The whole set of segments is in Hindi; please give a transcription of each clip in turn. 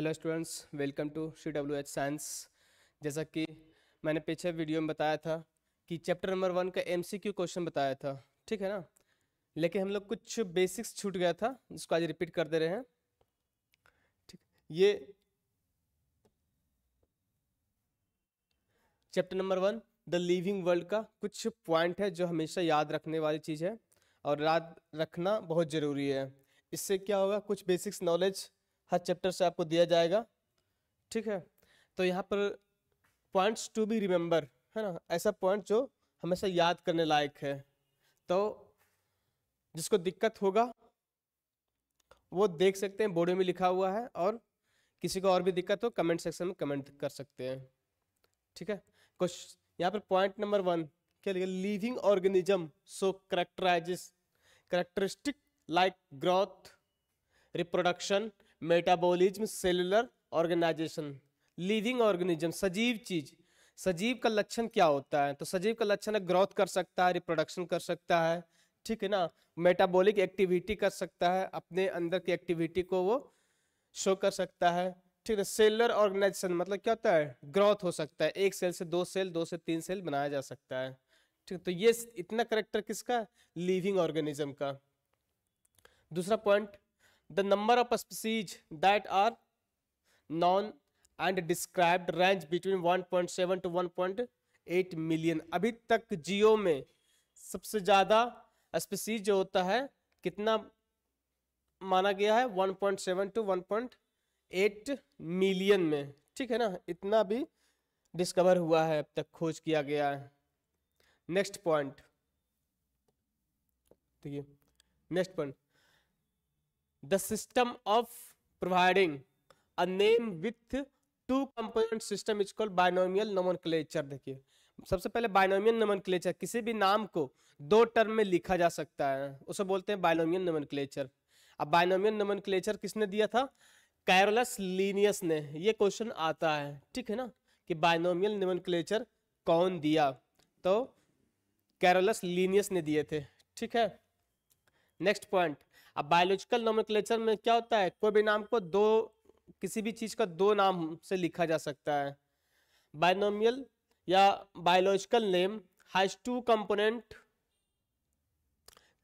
hello students welcome to C W H science जैसा कि मैंने पीछे वीडियो में बताया था कि चैप्टर नंबर वन का एमसीक्यू क्वेश्चन बताया था ठीक है ना लेकिन हम लोग कुछ बेसिक्स छूट गया था जिसको आज रिपीट कर दे रहे हैं ठीक ये chapter number one the living world का कुछ पॉइंट है जो हमेशा याद रखने वाली चीज़ है और याद रखना बहुत ज़रूरी है इससे क्या होगा कुछ बेसिक्स नॉलेज हर चैप्टर से आपको दिया जाएगा ठीक है तो यहाँ पर पॉइंट्स टू बी रिमेंबर है ना ऐसा पॉइंट जो हमेशा याद करने लायक है तो जिसको दिक्कत होगा वो देख सकते हैं बोर्ड में लिखा हुआ है और किसी को और भी दिक्कत हो कमेंट सेक्शन में कमेंट कर सकते हैं ठीक है कुछ यहाँ पर पॉइंट नंबर वन क्या लिखा living organism so characterises characteristic like growth reproduction metabolism cellular organisation living organism सजीव चीज सजीव का लक्षण क्या होता है तो सजीव का लक्षण है ग्रोथ कर सकता है रिप्रोडक्शन कर सकता है ठीक है ना मेटाबॉलिक एक्टिविटी कर सकता है अपने अंदर की एक्टिविटी को वो शो कर सकता है ठीक है सेलर ऑर्गेनाइजेशन मतलब क्या होता है ग्रोथ हो सकता है एक सेल से दो सेल दो से तीन सेल बनाया जा सकता है ठीक है तो ये इतना करेक्टर किसका लिविंग ऑर्गेनिज्म का दूसरा point the number of species that are known and described range between 1.7 to 1.8 million अभी तक जियो में सबसे ज़्यादा स्पीसीज जो होता है कितना माना गया है 1.7 टू 1.8 मिलियन में ठीक है ना इतना भी डिस्कवर हुआ है अब तक खोज किया गया है नेक्स्ट पॉइंट ठीक है next point the system of providing a name with two component system is called binomial nomenclature देखिए सबसे पहले बाइनोमियल नोमनक्लेचर किसी भी नाम को दो टर्म में लिखा जा सकता है उसे बोलते हैं बाइनोमियल नोमनक्लेचर अब बाइनोमियल नोमनक्लेचर किसने दिया था कैरोलस लीनियस ने ये क्वेश्चन आता है ठीक है ना कि बाइनोमियल नोमनक्लेचर कौन दिया तो कैरोलस लीनियस ने दिए थे ठीक है नेक्स्ट पॉइंट अब बायोलॉजिकल नोमिक्लेचर में क्या होता है कोई भी नाम को दो किसी भी चीज़ का दो नाम से लिखा जा सकता है बायनोमियल या biological name has two component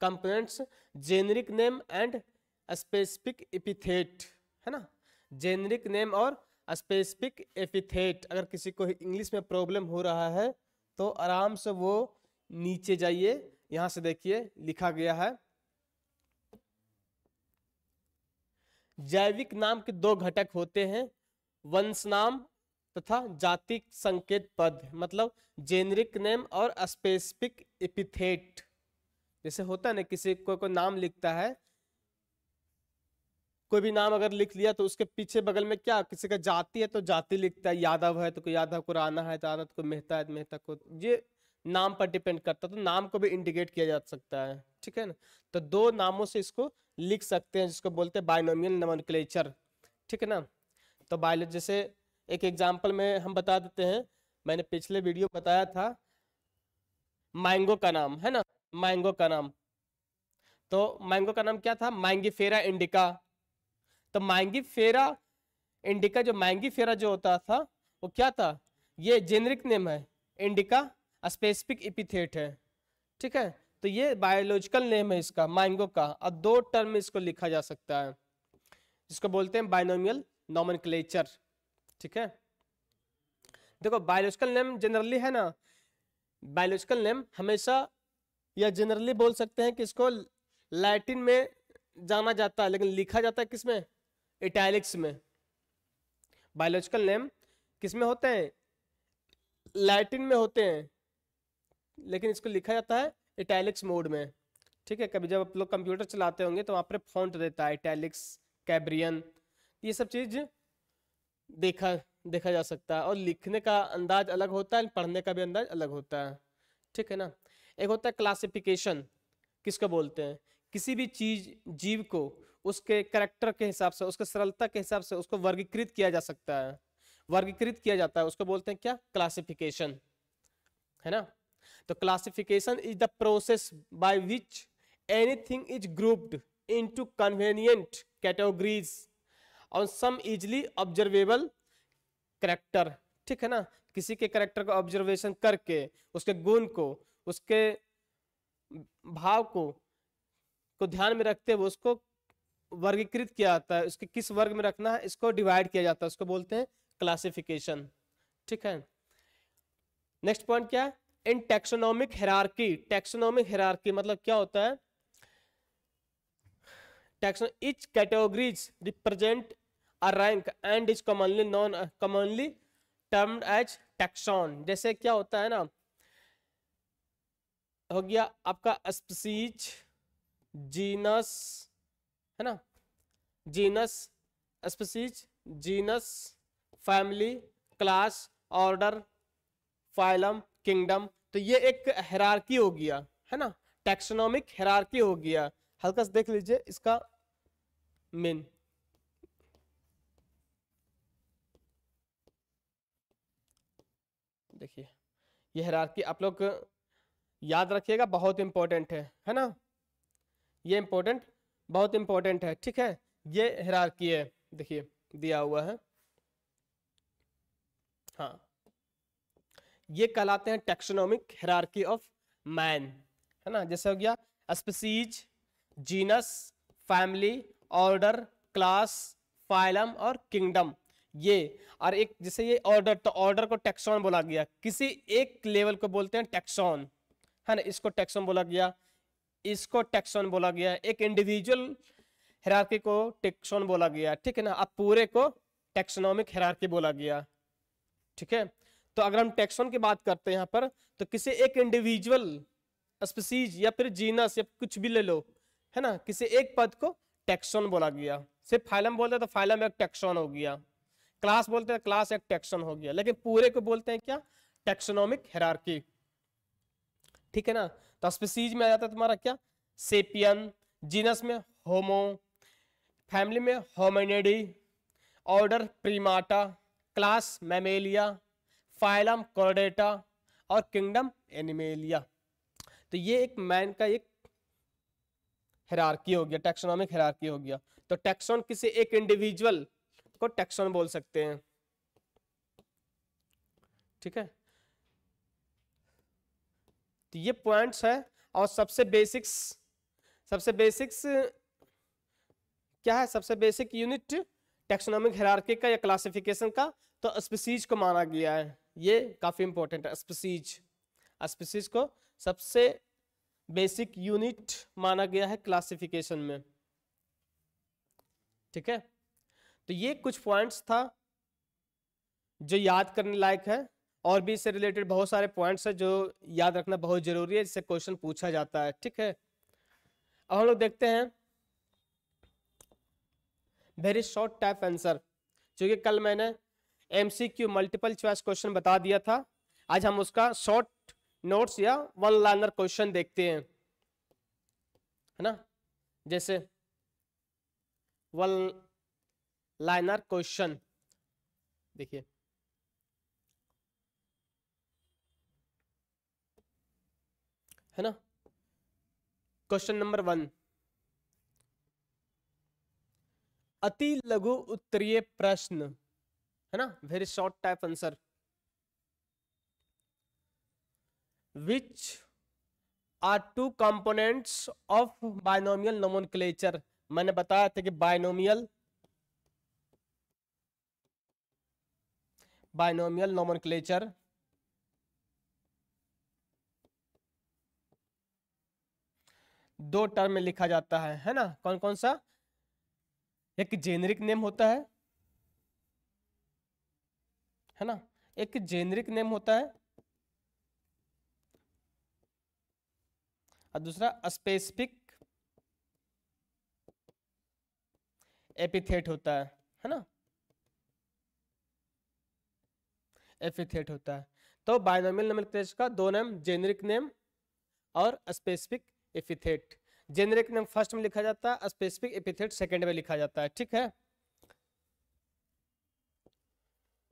components generic name and specific epithet है ना जेनरिक नेम और स्पेसिफिक एपिथेट अगर किसी को इंग्लिश में प्रॉब्लम हो रहा है तो आराम से वो नीचे जाइए यहाँ से देखिए लिखा गया है जैविक नाम के दो घटक होते हैं वंश नाम तथा जातिक संकेत पद मतलब जेनरिक नेम और स्पेसिफिक एपिथेट जैसे होता है ना किसी को नाम लिखता है कोई भी नाम अगर लिख लिया तो उसके पीछे बगल में क्या किसी का जाति है तो जाति लिखता है यादव है तो कोई यादव को राना है तो राना तो कोई मेहता है तो मेहता को ये नाम पर डिपेंड करता है तो नाम को भी इंडिकेट किया जा सकता है ठीक है ना तो दो नामों से इसको लिख सकते हैं जिसको बोलते हैं बाइनोमियल नमनक्लेचर ठीक है ना तो बायोलॉजी जैसे एक एग्जाम्पल में हम बता देते हैं मैंने पिछले वीडियो बताया था मैंगो का नाम है ना मैंगो का नाम तो मैंगो का नाम क्या था फेरा इंडिका तो फेरा इंडिका जो फेरा जो होता था वो क्या था ये जेनरिक नेम है इंडिका स्पेसिफिक इपिथेट है ठीक है तो ये बायोलॉजिकल नेम है इसका मैंगो का और दो टर्म में इसको लिखा जा सकता है जिसको बोलते हैं बाइनोमियल नॉमन ठीक है देखो बायोलॉजिकल नेम जनरली है ना बायोलॉजिकल नेम हमेशा या जनरली बोल सकते हैं कि इसको लैटिन में जाना जाता है लेकिन लिखा जाता है किसमें इटैलिक्स में बायोलॉजिकल नेम किस में होते हैं लैटिन में होते हैं लेकिन इसको लिखा जाता है इटैलिक्स मोड में ठीक है कभी जब आप लोग कंप्यूटर चलाते होंगे तो वहाँ पर फॉन्ट रहता है इटैलिक्स कैब्रियन ये सब चीज़ देखा देखा जा सकता है और लिखने का अंदाज अलग होता है पढ़ने का भी अंदाज अलग होता है ठीक है ना एक होता है क्लासिफिकेशन किसको बोलते हैं किसी भी चीज जीव को उसके करेक्टर के हिसाब से उसके सरलता के हिसाब से उसको वर्गीकृत किया जा सकता है वर्गीकृत किया जाता है उसको बोलते हैं क्या क्लासिफिकेशन है ना तो classification is the process by which anything is grouped to convenient categories और सम इजली ऑब्जर्वेबल करेक्टर ठीक है ना किसी के करेक्टर का ऑब्जर्वेशन करके उसके गुण को उसके भाव को को ध्यान में रखते हुए उसको वर्गीकृत किया जाता है उसके किस वर्ग में रखना है इसको डिवाइड किया जाता है उसको बोलते हैं क्लासिफिकेशन ठीक है नेक्स्ट पॉइंट क्या है in taxonomic hierarchy taxonomic hierarchy मतलब क्या होता है टेक्सो each categories represent a rank and is commonly known commonly termed as taxon जैसे क्या होता है ना हो गया आपका स्पीसीज जीनस है ना genus species genus family class order phylum kingdom तो ये एक हेरारकी हो गया है ना टेक्सोनॉमिक हेरारकी हो गया हल्का से देख लीजिए इसका मेन देखिए ये हेरारकी आप लोग याद रखिएगा बहुत इंपॉर्टेंट है है ना ये इंपॉर्टेंट बहुत इंपॉर्टेंट है ठीक है ये हेरारकी है देखिए दिया हुआ है हाँ ये कहलाते हैं टेक्सोनॉमिक हेरार्की ऑफ मैन है ना जैसे हो गया species genus family order class phylum और किंगडम ये और एक जैसे ये ऑर्डर तो ऑर्डर को टेक्सॉन बोला गया किसी एक लेवल को बोलते हैं टेक्सॉन है ना इसको टेक्सॉन बोला गया इसको टेक्सॉन बोला गया एक इंडिविजुअल हेरारकी को टेक्सॉन बोला गया ठीक है ना अब पूरे को टेक्सोनॉमिक हेरार्की बोला गया ठीक है तो अगर हम टैक्सोन की बात करते हैं यहाँ पर तो किसी एक इंडिविजुअल स्पीसीज या फिर जीनस या कुछ भी ले लो है ना किसी एक पद को टैक्सोन बोला गया सिर्फ फाइलम बोलते तो फाइलम एक टैक्सोन हो गया क्लास बोलते हैं क्लास तो एक टैक्सोन हो गया लेकिन पूरे को बोलते हैं क्या टेक्सोनोमिक हेरार्की ठीक है ना तो स्पीसीज में आ जाता है तुम्हारा क्या सेपियन जीनस में होमो फैमिली में hominidae order primata class mammalia phylum chordata और किंगडम एनिमेलिया तो ये एक मैन का एक हेरारकी हो गया टेक्सोनॉमिक हेरारकी हो गया तो टेक्सोन किसी एक इंडिविजुअल को टेक्सोन बोल सकते हैं ठीक है तो ये पॉइंट्स है और सबसे बेसिक्स सबसे बेसिक्स क्या है सबसे बेसिक यूनिट टेक्सोनॉमिक हेरारकी का या क्लासिफिकेशन का तो स्पीसीज को माना गया है ये काफ़ी इंपॉर्टेंट है स्पीसीज स्पीसीज को सबसे बेसिक यूनिट माना गया है क्लासिफिकेशन में ठीक है तो ये कुछ पॉइंट्स था जो याद करने लायक है और भी इससे रिलेटेड बहुत सारे पॉइंट्स हैं जो याद रखना बहुत जरूरी है जिससे क्वेश्चन पूछा जाता है ठीक है अब हम लोग देखते हैं वेरी शॉर्ट टाइप आंसर क्योंकि कल मैंने एमसीक्यू मल्टीपल चॉइस क्वेश्चन बता दिया था आज हम उसका शॉर्ट नोट्स या वन लाइनर क्वेश्चन देखते हैं है ना जैसे वन लाइनर क्वेश्चन देखिए है ना क्वेश्चन नंबर वन अति लघु उत्तरीय प्रश्न है ना very short type answer which are two components of binomial nomenclature मैंने बताया था कि बायनोमियल बायनोमियल नोमोनक्लेचर दो टर्म में लिखा जाता है है ना कौन कौन सा एक जेनरिक नेम होता है है ना एक जेनरिक नेम होता है और दूसरा स्पेसिफिक एपिथेट होता है है ना एपिथेट होता है तो बायनोमियल नोमेनक्लेचर का दो नेम जेनरिक नेम और specific epithet generic name first में लिखा जाता है स्पेसिफिक एपिथेट सेकंड में लिखा जाता है ठीक है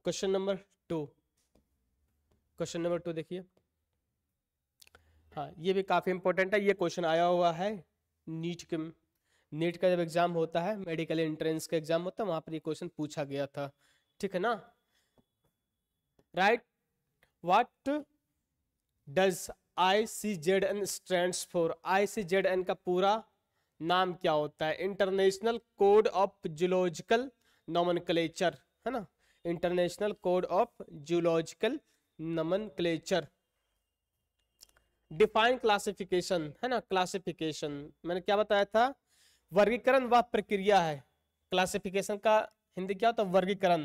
question number two question number two देखिए हाँ ये भी काफ़ी इंपॉर्टेंट है ये क्वेश्चन आया हुआ है नीट के नीट का जब एग्ज़ाम होता है मेडिकल एंट्रेंस का एग्ज़ाम होता है वहां पर ये क्वेश्चन पूछा गया था ठीक है ना right what does I C Z N stand for I C Z N का पूरा नाम क्या होता है international code of geological nomen है ना international code of zoological nomenclature define classification है ना क्लासिफिकेशन मैंने क्या बताया था वर्गीकरण वह प्रक्रिया है क्लासिफिकेशन का हिंदी क्या होता है वर्गीकरण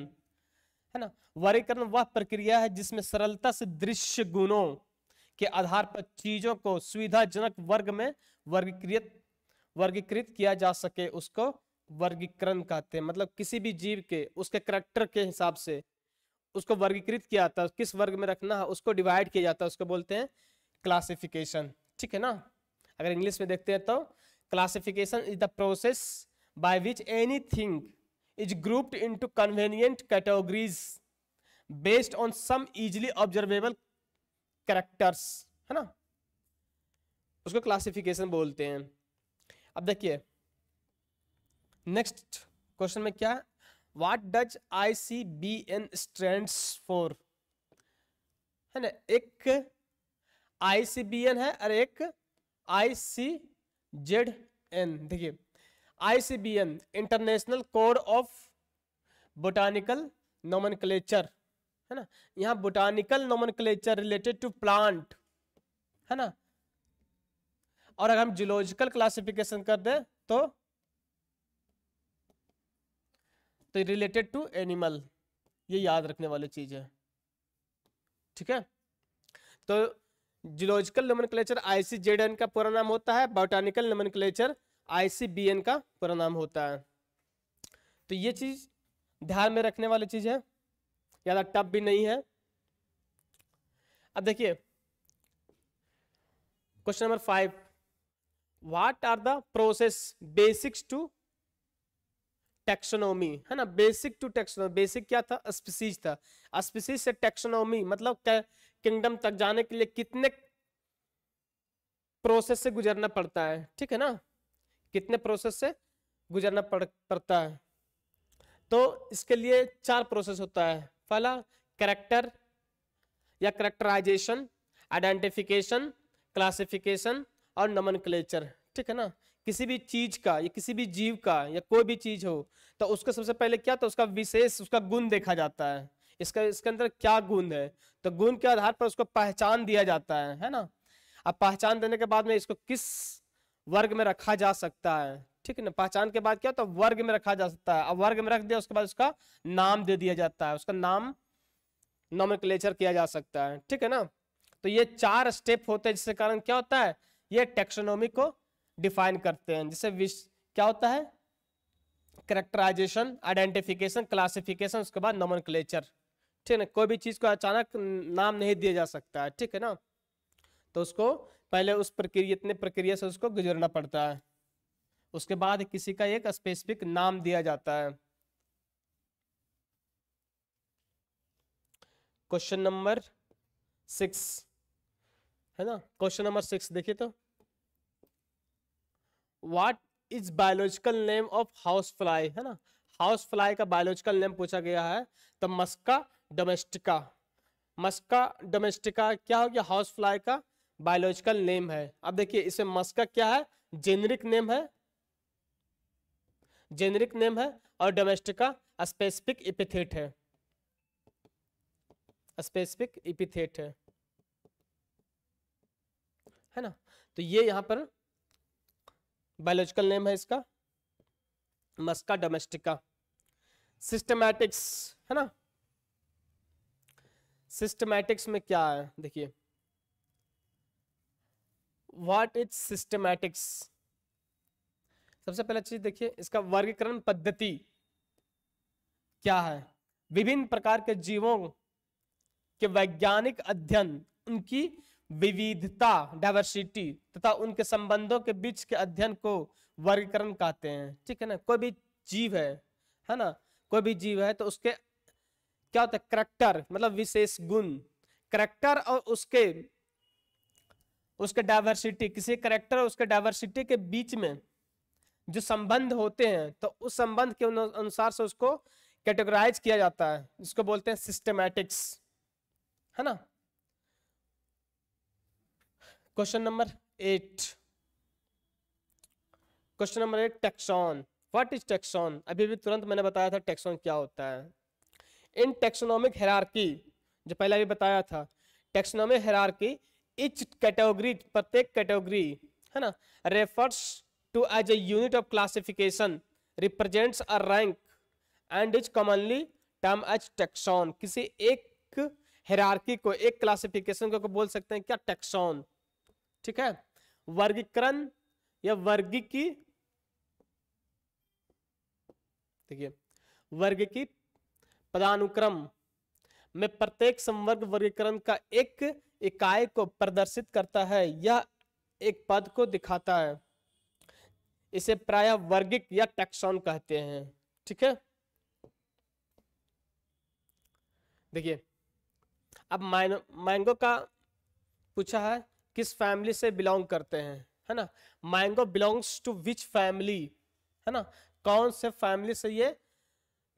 है ना वर्गीकरण वह प्रक्रिया है जिसमें सरलता से दृश्य गुणों के आधार पर चीजों को सुविधाजनक वर्ग में वर्गीकृत वर्गीकृत किया जा सके उसको वर्गीकरण कहते हैं मतलब किसी भी जीव के उसके करेक्टर के हिसाब से उसको वर्गीकृत किया जाता है किस वर्ग में रखना है उसको डिवाइड किया जाता है उसको बोलते हैं क्लासिफिकेशन ठीक है ना अगर इंग्लिश में देखते हैं तो classification is the process by which any thing is grouped into convenient categories based on some easily observable characters है ना उसको क्लासिफिकेशन बोलते हैं अब देखिए नेक्स्ट क्वेश्चन में क्या what does I C B N stand for है ना एक आई सी बी एन है और एक आई सी जेड एन देखिए I C B N international code of botanical nomen है ना यहाँ botanical nomen related to plant है ना और अगर हम जियोलॉजिकल क्लासिफिकेशन कर दें तो तो रिलेटेड टू एनिमल ये याद रखने वाली चीज़ है ठीक है तो जियोलॉजिकल नमन एन का पूरा नाम होता है बॉटानिकल नमन क्लेचर आईसीबीएन का पूरा नाम होता है तो ये चीज़ ध्यान में रखने वाली चीज़ है ज़्यादा टप भी नहीं है अब देखिए question number five what are the process basics to taxonomy है ना बेसिक टू टेक्सोनोमी बेसिक क्या था स्पीसीज था स्पीसीज से टेक्सोनोमी मतलब किंगडम तक जाने के लिए कितने प्रोसेस से गुजरना पड़ता है ठीक है ना कितने प्रोसेस से गुजरना पड़ता है तो इसके लिए चार प्रोसेस होता है पहला करेक्टर या करेक्टराइजेशन आइडेंटिफिकेशन क्लासिफिकेशन और नमन ठीक है ना किसी भी चीज का या किसी भी जीव का या कोई भी चीज हो तो उसका सबसे पहले क्या था उसका विशेष उसका गुण देखा जाता है इसका इसके अंदर क्या गुण है तो गुण के आधार पर उसको पहचान दिया जाता है है ना अब पहचान देने के बाद में इसको किस वर्ग में रखा जा सकता है ठीक है ना पहचान के बाद क्या तो वर्ग में रखा जा सकता है अब वर्ग में रख दिया उसके बाद उसका नाम दे दिया जाता है उसका नाम नॉम किया जा सकता है ठीक है ना तो ये चार स्टेप होते हैं जिसके कारण क्या होता है ये टेक्सोनोमी को डिफाइन करते हैं जैसे विश क्या होता है करेक्टराइजेशन आइडेंटिफिकेशन क्लासिफिकेशन उसके बाद नमन ठीक है कोई भी चीज़ को अचानक नाम नहीं दिया जा सकता है ठीक है ना तो उसको पहले उस प्रक्रिया इतने प्रक्रिया से उसको गुजरना पड़ता है उसके बाद किसी का एक स्पेसिफिक नाम दिया जाता है क्वेश्चन नंबर सिक्स है ना क्वेश्चन नंबर सिक्स देखिए तो what is biological name of house fly है ना हाउस फ्लाई का बायोलॉजिकल नेम पूछा गया है तो मस्का डोमेस्टिका मस्का डोमेस्टिका क्या हो गया हाउस फ्लाई का बायोलॉजिकल नेम है अब देखिए इसे मस्का क्या है जेनरिक नेम है जेनरिक नेम है और डोमेस्टिका स्पेसिफिक इपिथेट है स्पेसिफिक इपिथेट है है ना तो ये यहां पर बायोलॉजिकल नेम है इसका मस्का डोमेस्टिका सिस्टमैटिक्स है ना सिस्टमैटिक्स में क्या है देखिए व्हाट इज सिस्टमैटिक्स सबसे पहला चीज देखिए इसका वर्गीकरण पद्धति क्या है विभिन्न प्रकार के जीवों के वैज्ञानिक अध्ययन उनकी विविधता डाइवर्सिटी तथा उनके संबंधों के बीच के अध्ययन को वर्गीकरण कहते हैं ठीक है ना कोई भी जीव है है ना कोई भी जीव है तो उसके क्या होता है करेक्टर मतलब विशेष गुण करेक्टर और उसके उसके डाइवर्सिटी किसी करेक्टर और उसके डाइवर्सिटी के बीच में जो संबंध होते हैं तो उस संबंध के अनुसार से उसको कैटेगराइज किया जाता है इसको बोलते हैं सिस्टमैटिक्स है ना question number eight question number eight taxon what is taxon अभी भी तुरंत मैंने बताया था टेक्सॉन क्या होता है इन टेक्सोनॉमिक हेरारकी जो पहले भी बताया था टेक्सोनॉमिक हेरारकी इच कैटेगरी प्रत्येक कैटेगरी है ना refers to as a unit of classification represents a rank and is commonly term as taxon किसी एक हेरारकी को एक क्लासिफिकेशन को बोल सकते हैं क्या टेक्सॉन ठीक है वर्गीकरण या वर्गी की देखिए वर्ग की पदानुक्रम में प्रत्येक संवर्ग वर्गीकरण का एक इकाई को प्रदर्शित करता है यह एक पद को दिखाता है इसे प्राय वर्गिक या टैक्सॉन कहते हैं ठीक है देखिए अब मैंगो का पूछा है किस फैमिली से बिलोंग करते हैं है ना mango belongs to which family है ना कौन से फैमिली से ये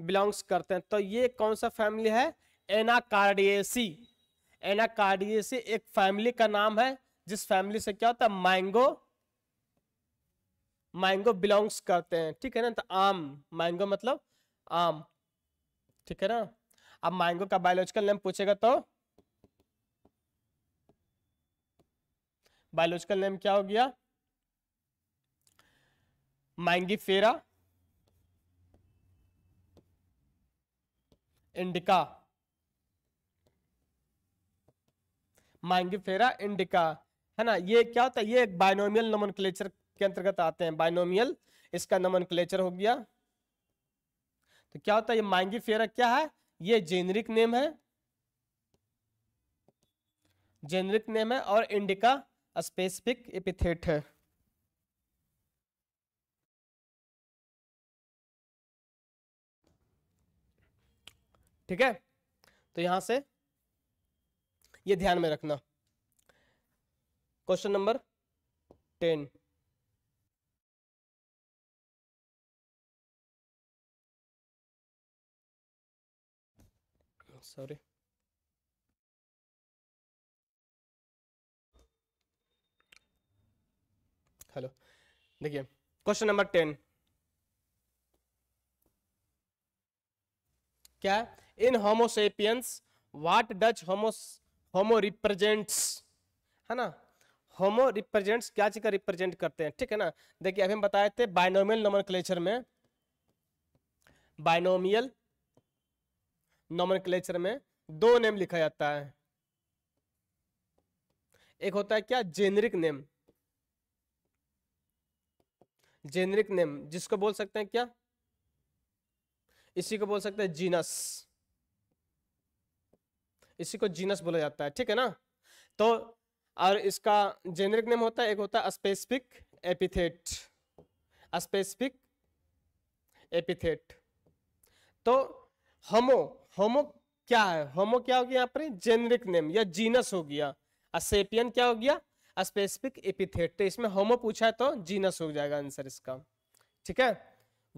बिलोंग्स करते हैं तो ये कौन सा फैमिली है एनाकार्डियसी एनाकार्डियसी एक फैमिली का नाम है जिस फैमिली से क्या होता है मैंगो मैंगो बिलोंग्स करते हैं ठीक है ना तो आम मैंगो मतलब आम ठीक है ना अब मैंगो का बायोलॉजिकल नेम पूछेगा तो बायोलॉजिकल नेम क्या हो गया फेरा इंडिका फेरा इंडिका है ना ये क्या होता है ये एक बायनोमियल नमन के अंतर्गत आते हैं बायनोमियल इसका नमन हो गया तो क्या होता है ये फेरा क्या है ये जेनरिक नेम है जेनरिक नेम है और इंडिका स्पेसिफिक एपिथेट है ठीक है तो यहां से ये ध्यान में रखना question number ten sorry hello देखिए क्वेश्चन नंबर टेन क्या in Homo sapiens what does Homo Homo represents है ना होमो रिप्रेजेंट्स क्या चीज का रिप्रेजेंट करते हैं ठीक है ना देखिए अभी हम बताए थे बाइनोमियल नोमन में बाइनोमियल नोमन में दो नेम लिखा जाता है एक होता है क्या जेनरिक नेम जेनरिक नेम जिसको बोल सकते हैं क्या इसी को बोल सकते हैं जीनस इसी को जीनस बोला जाता है ठीक है ना तो और इसका जेनरिक नेम होता है एक होता है स्पेसिफिक एपिथेट स्पेसिफिक एपिथेट तो होमो होमो क्या है होमो क्या हो गया यहां पर जेनरिक नेम या जीनस हो गया असेपियन क्या हो गया स्पेसिफिक एपिथेट तो इसमें होमो पूछा है तो जीनस हो जाएगा आंसर इसका ठीक है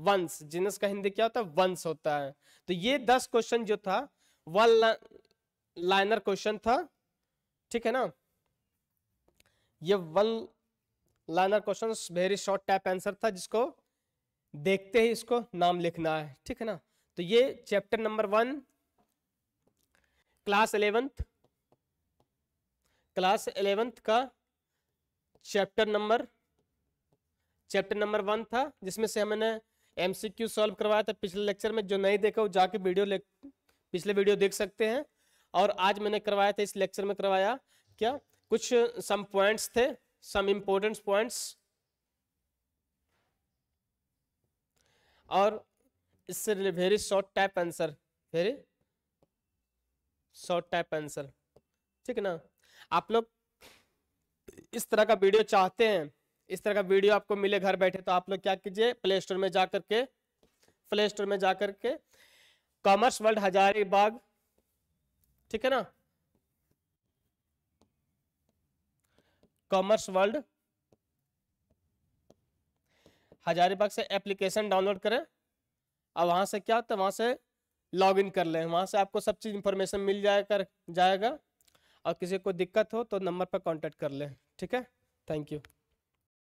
वंश जीनस का हिंदी क्या होता है वंश होता है तो ये दस क्वेश्चन जो था वन लाइनर क्वेश्चन था ठीक है ना ये one liner question very short type answer था जिसको देखते ही इसको नाम लिखना है ठीक है ना तो ये chapter number one class eleventh class eleventh का chapter number chapter number one था जिसमें से हमने एमसीक्यू सॉल्व करवाया था पिछले लेक्चर में जो नहीं देखा वो जाके वीडियो पिछले वीडियो देख सकते हैं और आज मैंने करवाया था इस लेक्चर में करवाया क्या कुछ सम पॉइंट्स थे सम इम्पोर्टेंट पॉइंट्स और इससे very short type answer very short type answer ठीक है ना आप लोग इस तरह का वीडियो चाहते हैं इस तरह का वीडियो आपको मिले घर बैठे तो आप लोग क्या कीजिए प्ले स्टोर में जा करके प्ले स्टोर में जा करके कॉमर्स वर्ल्ड हजारीबाग ठीक है ना कॉमर्स वर्ल्ड हजारीबाग से एप्लीकेशन डाउनलोड करें और वहां से क्या तो वहां से लॉग इन कर लें वहां से आपको सब चीज़ इंफॉर्मेशन मिल जाए कर जाएगा और किसी को दिक्कत हो तो नंबर पर कांटेक्ट कर लें ठीक है थैंक यू